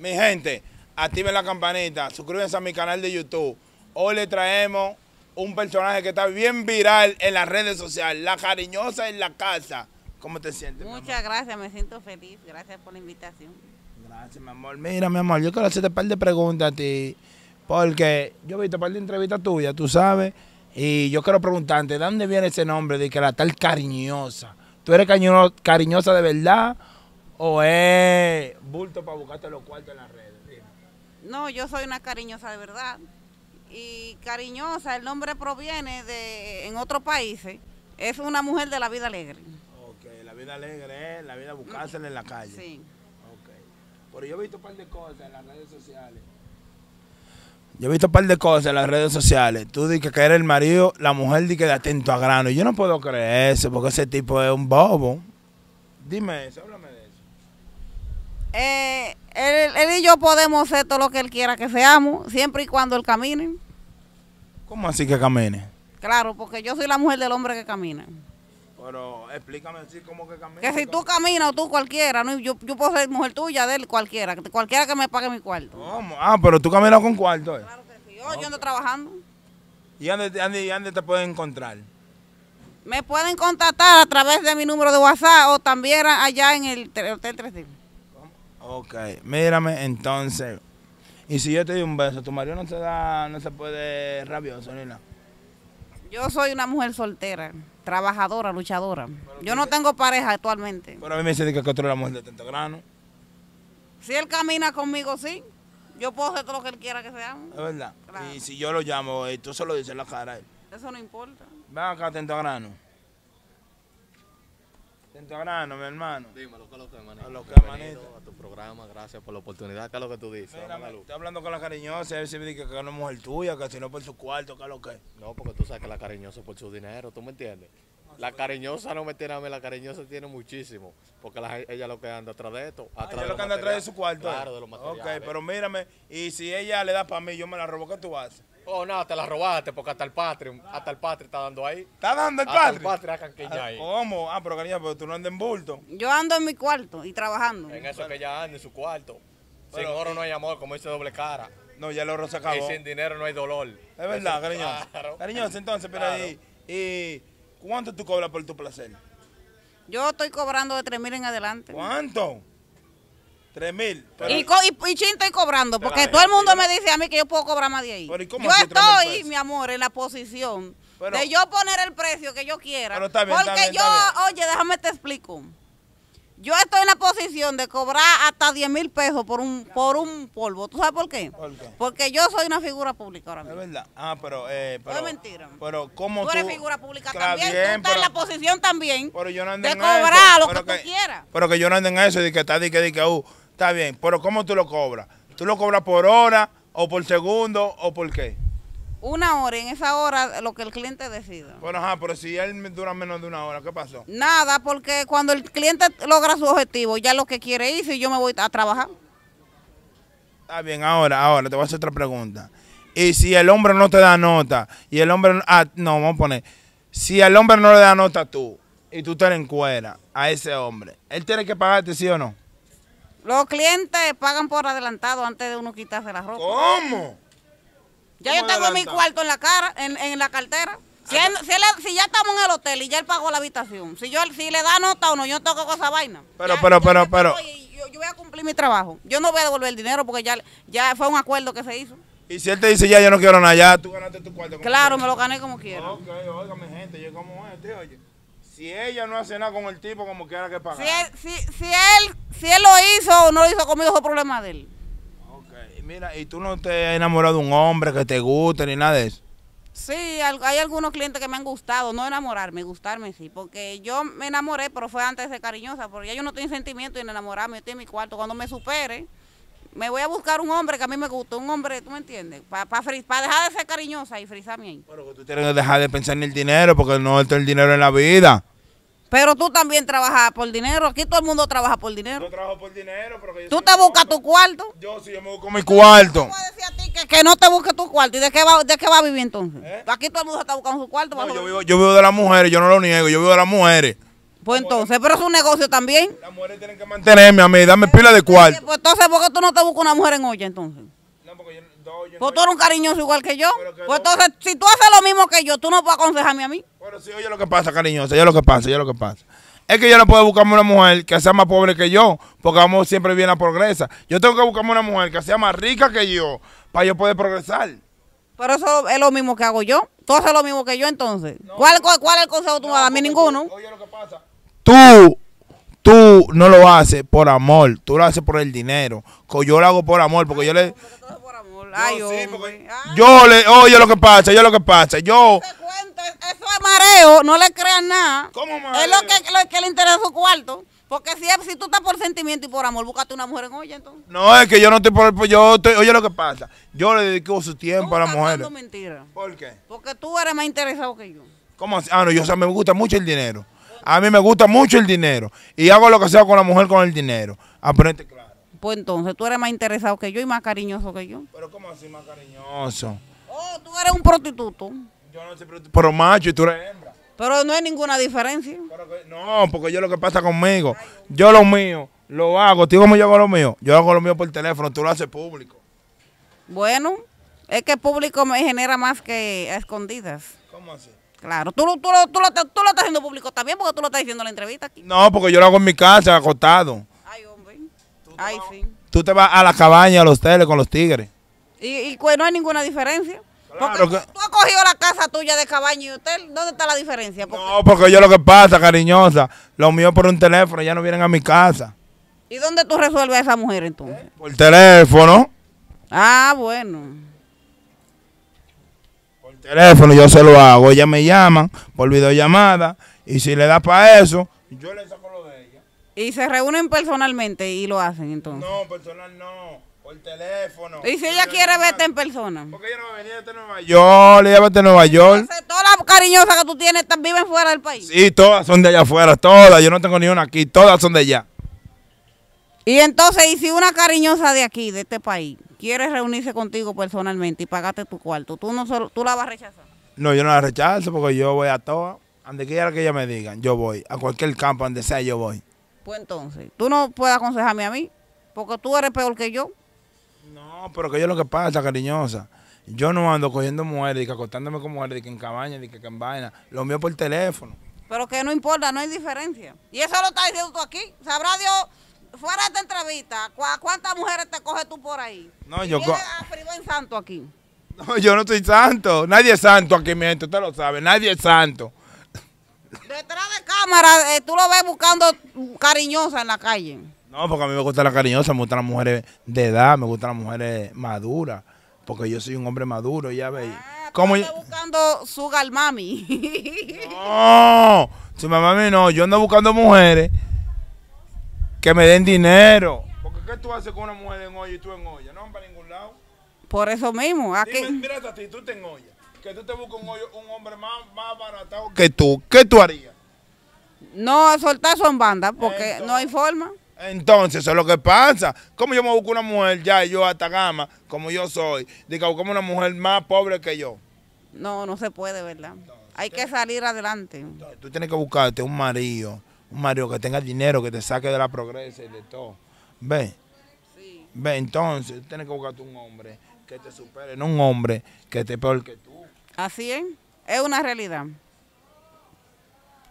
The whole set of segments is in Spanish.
Mi gente, activen la campanita, suscríbanse a mi canal de YouTube. Hoy le traemos un personaje que está bien viral en las redes sociales, la cariñosa en la casa. ¿Cómo te sientes? Muchas gracias, me siento feliz. Gracias por la invitación. Gracias, mi amor. Mira, mi amor, yo quiero hacerte un par de preguntas a ti, porque yo he visto un par de entrevistas tuyas, tú sabes, y yo quiero preguntarte, ¿de dónde viene ese nombre de que la tal cariñosa? ¿Tú eres cariñosa de verdad ¿O es bulto para buscarte los cuartos en las redes? No, yo soy una cariñosa de verdad. Y cariñosa, el nombre proviene de, en otros países, es una mujer de la vida alegre. Ok, la vida alegre es eh, la vida buscársela en la calle. Sí. Ok. Pero yo he visto un par de cosas en las redes sociales. Yo he visto un par de cosas en las redes sociales. Tú dices que eres el marido, la mujer dice que de atento a grano. Yo no puedo creer eso, porque ese tipo es un bobo. Dime eso, háblame de eso eh, él, y yo podemos ser todo lo que él quiera que seamos, siempre y cuando él camine. ¿Cómo así que camine? Claro, porque yo soy la mujer del hombre que camina. Pero explícame así cómo que camina. Que si tú caminas o tú cualquiera, yo, yo puedo ser mujer tuya, de él, cualquiera, cualquiera que me pague mi cuarto. ¿Cómo? Ah, pero tú caminas con cuarto. Eh. Claro que sí, yo, ando trabajando. ¿Y dónde, te pueden encontrar? Me pueden contactar a través de mi número de WhatsApp o también allá en el Hotel 3 Ok, mírame entonces. Y si yo te doy un beso, ¿tu marido no se da, no se puede rabioso ni Yo soy una mujer soltera, trabajadora, luchadora. yo no tengo pareja actualmente. Pero a mí me dice que otro la mujer de Tentagrano. Si él camina conmigo, sí. Yo puedo hacer todo lo que él quiera que sea. Es verdad. Y si yo lo llamo, eh, tú se lo dices en la cara Eso no importa. Ven acá, Tentagrano grano, mi hermano. Dímelo, ¿qué es lo que manito? A lo que manito. A tu programa, gracias por la oportunidad. ¿Qué es lo que tú dices? Mira, estoy hablando con la cariñosa. Él se me dice que no es mujer tuya, que si no por su cuarto, ¿qué es lo que? No, porque tú sabes que la cariñosa es por su dinero, ¿tú me entiendes? La cariñosa no me tiene a mí, la cariñosa tiene muchísimo. Porque la, ella lo que anda atrás de esto. Ah, atrás ella lo que anda atrás de su cuarto. Claro, de los materiales. Ok, pero mírame, y si ella le da para mí, yo me la robo, ¿qué tú haces? Oh, no, te la robaste porque hasta el Patreon, hasta el Patreon está dando ahí. ¿Está dando el Patreon? Hasta el Patreon ah, ahí. ¿Cómo? Ah, pero cariño, pero tú no andas en bulto. Yo ando en mi cuarto y trabajando. En eso que ya anda, en su cuarto. sin oro no hay amor, como dice doble cara. No, ya el oro se acabó. Y sin dinero no hay dolor. Es verdad, cariño. cariño entonces, pero ahí, y, ¿cuánto tú cobras por tu placer? Yo estoy cobrando de tres mil en adelante. ¿Cuánto? Tres mil. Y, y, y estoy cobrando, porque todo el mundo me dice a mí que yo puedo cobrar más de ahí. yo estoy, mi amor, en la posición de yo poner el precio que yo quiera. porque yo, oye, déjame te explico. Yo estoy en la posición de cobrar hasta 10 mil pesos por un por un polvo. ¿Tú sabes por qué? Porque yo soy una figura pública ahora mismo. Es verdad. Ah, pero... Eh, pero no es mentira. Pero como tú... eres figura pública también. tú estás en la posición también pero yo no ando de en eso. lo que, tú quieras. Pero que yo no ando en eso y que está, di que, di que, uh, está bien. Pero ¿cómo tú lo cobras? ¿Tú lo cobras por hora o por segundo o por qué? una hora y en esa hora lo que el cliente decida. Bueno, ajá, pero si él dura menos de una hora, ¿qué pasó? Nada, porque cuando el cliente logra su objetivo, ya lo que quiere hizo y yo me voy a trabajar. Está bien, ahora, ahora te voy a hacer otra pregunta. Y si el hombre no te da nota, y el hombre, ah, no, vamos a poner, si el hombre no le da nota a tú, y tú te la encueras a ese hombre, ¿él tiene que pagarte sí o no? Los clientes pagan por adelantado antes de uno quitarse la ropa. ¿Cómo? Ya yo tengo mi cuarto en la cara, en, la cartera. Ah, si, ya estamos en el hotel y ya él pagó la habitación, si yo si le da nota o no, yo no tengo esa vaina. Pero, pero, pero, pero. Yo, voy a cumplir mi trabajo. Yo no voy a devolver el dinero porque ya, ya fue un acuerdo que se hizo. Y si él te dice, ya yo no quiero nada, ya tú ganaste tu cuarto. Claro, me lo gané como quiera. Ok, mi gente, yo como este, oye. Si ella no hace nada con el tipo, como quiera que pagar. Si él, si, si él, si él lo hizo o no lo hizo conmigo, es problema de él. Eh, mira, ¿y tú no te has enamorado de un hombre que te guste ni nada de eso? Sí, hay algunos clientes que me han gustado, no enamorarme, gustarme sí, porque yo me enamoré, pero fue antes de ser cariñosa, porque ya yo no tengo sentimiento en enamorarme, yo estoy en mi cuarto, cuando me supere, me voy a buscar un hombre que a mí me guste, un hombre, ¿tú me entiendes? Para pa, pa dejar de ser cariñosa y frisarme ahí. Pero que tú tienes que dejar de pensar en el dinero, porque no todo el dinero en la vida. Pero tú también trabajas por dinero. Aquí todo el mundo trabaja por dinero. Yo trabajo por dinero, pero ¿Tú te buscas tu cuarto? Yo sí, yo me busco mi cuarto. ¿Cómo decir a ti que, no te busques tu cuarto? ¿Y de qué va, de qué a vivir entonces? ¿Eh? Aquí todo el mundo está buscando su cuarto. yo, vivo, yo vivo de las mujeres, yo no lo niego, yo vivo de las mujeres. Pues entonces, pero es un negocio también. Las mujeres tienen que mantenerme a mí, dame pila de cuarto. Pues entonces, ¿por qué tú no te buscas una mujer en olla entonces? No, porque yo, no, pues tú eres un cariñoso igual que yo. Pues entonces, si tú haces lo mismo que yo, tú no puedes aconsejarme a mí pero si oye lo que pasa, cariño. Oye lo que pasa, oye lo que pasa. Es que yo no puedo buscarme una mujer que sea más pobre que yo, porque vamos siempre bien a progresa. Yo tengo que buscarme una mujer que sea más rica que yo, para yo poder progresar. Pero eso es lo mismo que hago yo. Tú haces lo mismo que yo, entonces. ¿Cuál, cuál, es el consejo tú vas a mí Ninguno. Oye lo que pasa. Tú tú no lo haces por amor, tú lo haces por el dinero. Yo lo hago por amor, porque yo le, yo, le, oye lo que pasa, yo lo que pasa, yo... eso es mareo, no le crean nada. ¿Cómo Es lo que, lo que le interesa su cuarto. Porque si, si tú estás por sentimiento y por amor, búscate una mujer en olla entonces. No, es que yo no estoy por yo estoy, oye lo que pasa. Yo le dedico su tiempo a la mujer mentira. ¿Por qué? Porque tú eres más interesado que yo. ¿Cómo Ah, no, yo o sea, me gusta mucho el dinero. A mí me gusta mucho el dinero. Y hago lo que sea con la mujer con el dinero. Aprende claro. Pues entonces tú eres más interesado que yo y más cariñoso que yo. Pero ¿cómo así más cariñoso? Oh, tú eres un prostituto. Yo no soy prostituto. Pero macho y tú eres hembra. Pero no hay ninguna diferencia. no, porque yo lo que pasa conmigo, yo lo mío, lo hago. ¿Tú cómo yo hago lo mío? Yo hago lo mío por teléfono, tú lo haces público. Bueno, es que público me genera más que escondidas. ¿Cómo así? Claro, tú, tú, lo, tú, lo, estás haciendo público también porque tú lo estás diciendo en la entrevista aquí. No, porque yo lo hago en mi casa, acostado. Ay, Tú te vas a la cabaña, a los teles con los tigres. Y, pues, no hay ninguna diferencia. tú, has cogido la casa tuya de cabaña y hotel. ¿Dónde está la diferencia? no, porque yo lo que pasa, cariñosa, lo mío por un teléfono, ya no vienen a mi casa. ¿Y dónde tú resuelves a esa mujer entonces? Eh, por teléfono. Ah, bueno. Por teléfono yo se lo hago. Ella me llama por videollamada y si le da para eso, yo y se reúnen personalmente y lo hacen entonces. No, personal no. Por teléfono. ¿Y si ella quiere verte en persona? Porque ella no va a venir a Nueva York, ella va a Nueva York. todas las cariñosas que tú tienes viven fuera del país. Sí, todas son de allá afuera, todas. Yo no tengo ni una aquí, todas son de allá. Y entonces, ¿y si una cariñosa de aquí, de este país, quiere reunirse contigo personalmente y pagarte tu cuarto, tú no solo, tú la vas a rechazar? No, yo no la rechazo porque yo voy a todas. Donde quiera que ella me digan, yo voy. A cualquier campo, donde sea, yo voy. Pues entonces, tú no puedes aconsejarme a mí, porque tú eres peor que yo. No, pero que yo lo que pasa, cariñosa. Yo no ando cogiendo mujeres, que acostándome con mujeres, que en cabaña, que en vaina. Lo mío por teléfono. Pero que no importa, no hay diferencia. Y eso lo está diciendo tú aquí. Sabrá Dios fuera de esta entrevista, ¿cuántas mujeres te coges tú por ahí? No, yo en santo aquí. No, yo no soy santo. Nadie es santo aquí, mi gente, usted lo sabe. Nadie es santo. Detrás de cámara, eh, tú lo ves buscando cariñosa en la calle. No, porque a mí me gusta la cariñosa, me gustan las mujeres de edad, me gustan las mujeres maduras, porque yo soy un hombre maduro, ya veis. Ah, ¿Cómo yo? buscando sugar mami. no, su mami no, yo ando buscando mujeres que me den dinero. ¿Por ¿qué tú haces con una mujer en olla y tú en olla? No van para ningún lado. Por eso mismo. Aquí. mira a tú te en olla. Que tú te buscas un, un hombre más, más que tú. ¿Qué tú harías? No, soltar son bandas porque no hay forma. Entonces, eso es lo que pasa. ¿Cómo yo me busco una mujer ya y yo hasta gama, como yo soy, diga, buscamos una mujer más pobre que yo. No, no se puede, ¿verdad? hay que salir adelante. tú tienes que buscarte un marido, un marido que tenga dinero, que te saque de la progresa y de todo. Ve, Sí. Entonces, tú tienes que buscarte un hombre que te supere, no un hombre que te peor que tú. Así es, es una realidad.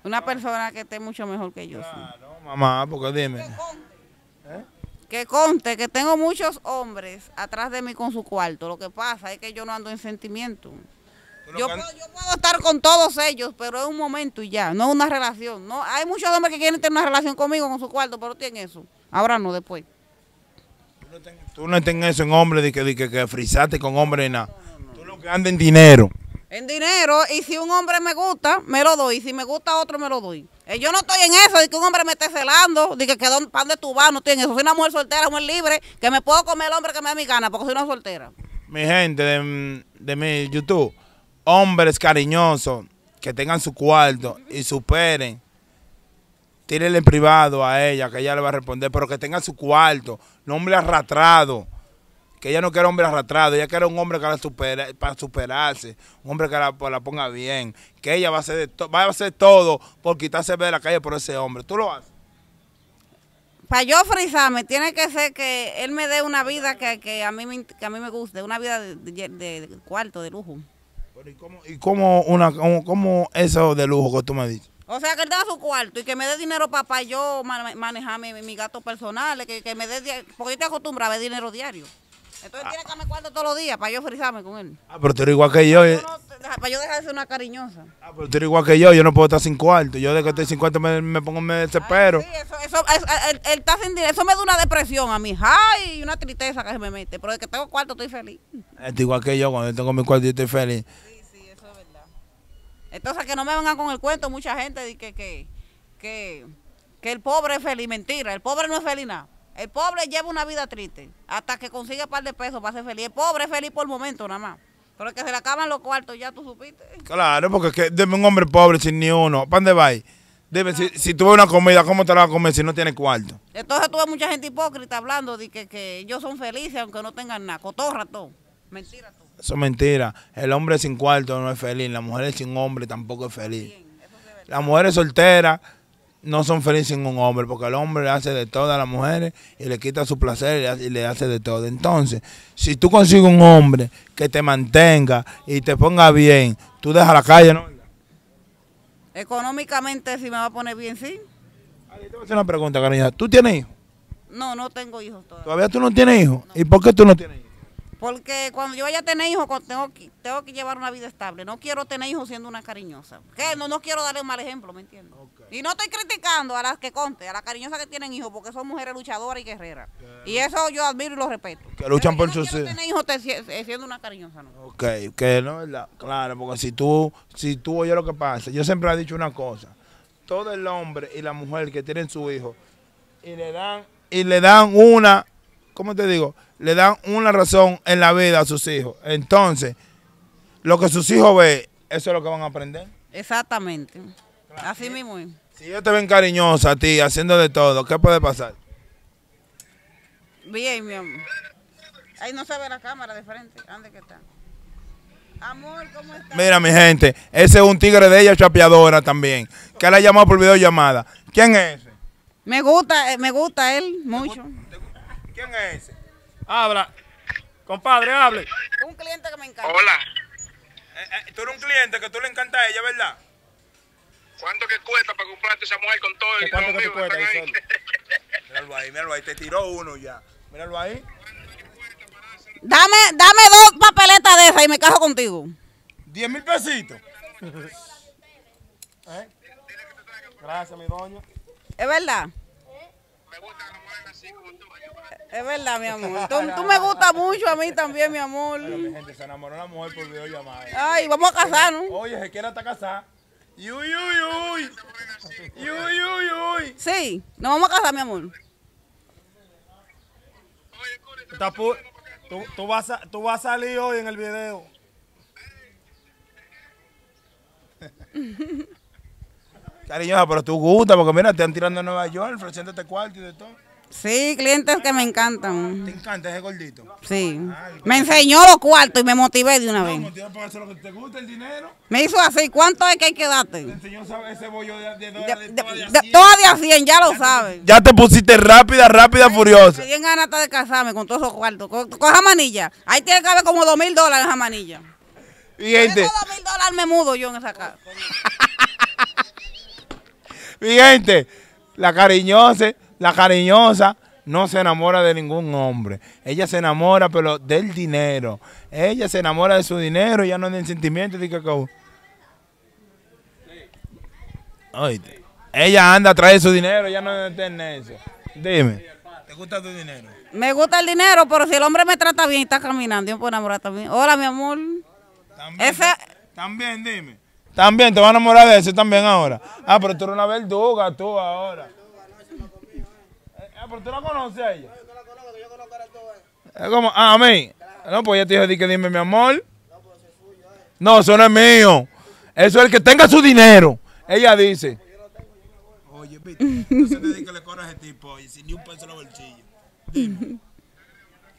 Una persona que esté mucho mejor que yo. Claro, mamá, porque dime. ¿Eh? Que conte. que tengo muchos hombres atrás de mí con su cuarto. Lo que pasa es que yo no ando en sentimiento. Yo puedo, estar con todos ellos, pero es un momento y ya, no es una relación. No, hay muchos hombres que quieren tener una relación conmigo, con su cuarto, pero tienen eso. Ahora no, después. Tú no tienes eso en hombre de que, que, frisaste con hombre nada. Tú lo que andas en dinero. En dinero, y si un hombre me gusta, me lo doy. Si me gusta otro, me lo doy. Eh, yo no estoy en eso, de que un hombre me esté celando, de que quedó pan de tu no estoy en eso. Soy una mujer soltera, mujer libre, que me puedo comer el hombre que me dé mi gana, porque soy una soltera. Mi gente de, mi YouTube, hombres cariñosos, que tengan su cuarto y superen tírenle en privado a ella, que ella le va a responder, pero que tenga su cuarto, no hombre arrastrado que ella no quiere un hombre arrastrado, ella quiere un hombre que para superarse, un hombre que pues, la, ponga bien, que ella va a hacer va a hacer todo por quitarse de la calle por ese hombre. ¿Tú lo haces? Para yo frizarme, tiene que ser que él me dé una vida que, a, mí me, que a mí me guste, una vida de, cuarto, de lujo. ¿y cómo, y una, cómo, eso de lujo que tú me dicho O sea, que él dé su cuarto y que me dé dinero para, yo manejar mi, mi gastos personales, que, me dé, porque yo te acostumbraba a ver dinero diario. Entonces tiene que me cuarto todos los días para yo frizarme con él. Ah, pero tú eres igual que yo. Eh. para yo dejar de ser una cariñosa. Ah, pero tú eres igual que yo, yo no puedo estar sin cuarto. Yo de que estoy sin cuarto me, me pongo, me desespero. sí, eso, eso, él, está sin Eso me da una depresión a mí. Ay, una tristeza que se me mete. Pero de que tengo cuarto estoy feliz. Estoy igual que yo, cuando yo tengo mi cuarto yo estoy feliz. Sí, sí, eso es verdad. Entonces que no me vengan con el cuento mucha gente dice que, que, que, que el pobre es feliz. Mentira, el pobre no es feliz nada. El pobre lleva una vida triste. Hasta que consigue un par de pesos para ser feliz. El pobre es feliz por el momento nada más. Pero que se le acaban los cuartos, ya tú supiste. Claro, porque es que un hombre pobre sin ni uno. ¿Para de va Dime, si, si una comida, ¿cómo te la vas a comer si no tienes cuarto? Entonces tuve mucha gente hipócrita hablando de que, que ellos son felices aunque no tengan nada. Cotorra todo. Mentira todo. Eso es mentira. El hombre sin cuarto no es feliz. La mujer sin hombre tampoco es feliz. la mujer es soltera no son felices en un hombre, porque el hombre le hace de todo a las mujeres y le quita su placer y le hace de todo. Entonces, si tú consigues un hombre que te mantenga y te ponga bien, tú dejas la calle, ¿no? Económicamente, si me va a poner bien, sí. te voy a hacer una pregunta, cariño. ¿Tú tienes hijos? No, no tengo hijos todavía. ¿Todavía tú no tienes hijos? ¿Y por qué tú no tienes hijos? Porque cuando yo vaya a tener hijos, tengo que, llevar una vida estable. No quiero tener hijos siendo una cariñosa. ¿Qué? No, no quiero darle un mal ejemplo, ¿me entiendes? Y no estoy criticando a las que conté, a las cariñosas que tienen hijos, porque son mujeres luchadoras y guerreras. Y eso yo admiro y lo respeto. Que luchan por yo no sus tener hijos eh, siendo una cariñosa, ¿no? Ok, que no, ¿verdad? Claro, porque si tú, si tú oyes lo que pasa, yo siempre he dicho una cosa. Todo el hombre y la mujer que tienen su hijo y le dan, y le dan una, ¿cómo te digo? le dan una razón en la vida a sus hijos. Entonces, lo que sus hijos ven, eso es lo que van a aprender. Exactamente. Así mismo. Si ellos te ven cariñosa a ti, haciendo de todo, ¿qué puede pasar? Bien, mi amor. Ahí no se ve la cámara de frente. ¿Dónde que está? Amor, ¿cómo estás? Mira, mi gente, ese es un tigre de ella chapeadora también, que la llamó por videollamada. ¿Quién es ese? Me gusta, eh, me gusta él mucho. ¿Quién es ese? Habla. Compadre, hable. Un cliente que me encanta. Hola. Eh, eh, tú eres un cliente que tú le encanta a ella, ¿verdad? ¿Cuánto que cuesta para comprarte esa mujer con todo el ¿Cuánto que te cuesta, ahí? míralo ahí, míralo ahí. Te tiró uno ya. Míralo ahí. Dame, dame dos papeletas de esas y me cajo contigo. ¿Diez mil pesitos? ¿Eh? Gracias, mi doña. ¿Es verdad? Es verdad, mi amor. Tú, me gustas mucho a mí también, mi amor. Pero, mi gente, se enamoró la mujer por videollamada. Ay, vamos a casarnos. Oye, se quiere hasta casar. Uy, uy, uy. Sí, nos vamos a casar, mi amor. Tú, tú, vas a, tú vas a salir hoy en el video. Cariño, pero tú gusta, porque mira, te están tirando a Nueva York, este cuarto y de todo. Sí, clientes que me encantan. ¿Te encanta ese gordito? Sí. me enseñó los cuartos y me motivé de una no, vez. Motivé para hacer lo que te gusta, el dinero. Me hizo así, ¿cuánto es que hay que darte? Te enseñó ese bollo de, de de, de, toda de a 100, ya lo sabe. sabes. Ya te pusiste rápida, rápida, furiosa. Me en ganas hasta de casarme con todos esos cuartos. Con, esa manilla. Ahí tiene que haber como dos mil dólares esa manilla. Y gente. Con dos mil dólares me mudo yo en esa casa. Mi la cariñosa, la cariñosa no se enamora de ningún hombre. Ella se enamora, pero del dinero. Ella se enamora de su dinero, ya no del sentimiento de Ella anda a traer su dinero, ya no tiene eso. Dime. ¿Te gusta tu dinero? Me gusta el dinero, pero si el hombre me trata bien y está caminando, yo puedo enamorar también. Hola, mi amor. también dime. También te vas a enamorar de ese también ahora. Ah, pero tú eres una verduga tú ahora. Ah, pero tú la conoces a ella. No, yo la conozco, yo conozco a todo Es como, ah, a mí. No, pues yo te dije que dime, mi amor. No, eso no es mío. Eso es el que tenga su dinero. Ella dice. Oye, viste, no se te que le a ese tipo y sin ni un peso en la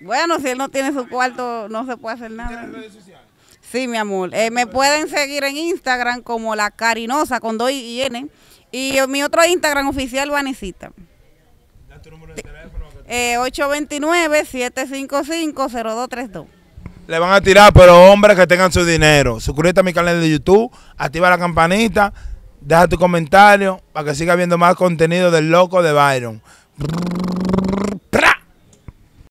Bueno, si él no tiene su cuarto, no se puede hacer nada. ¿Tiene redes sociales? Sí, mi amor. Eh, me pueden seguir en Instagram como la carinosa con dos y N. Y mi otro Instagram oficial, Vanesita. Da tu número de teléfono. 829-755-0232. Eh, Le van a tirar, pero hombres que tengan su dinero. Suscríbete a mi canal de YouTube, activa la campanita, deja tu comentario para que siga viendo más contenido del loco de Byron.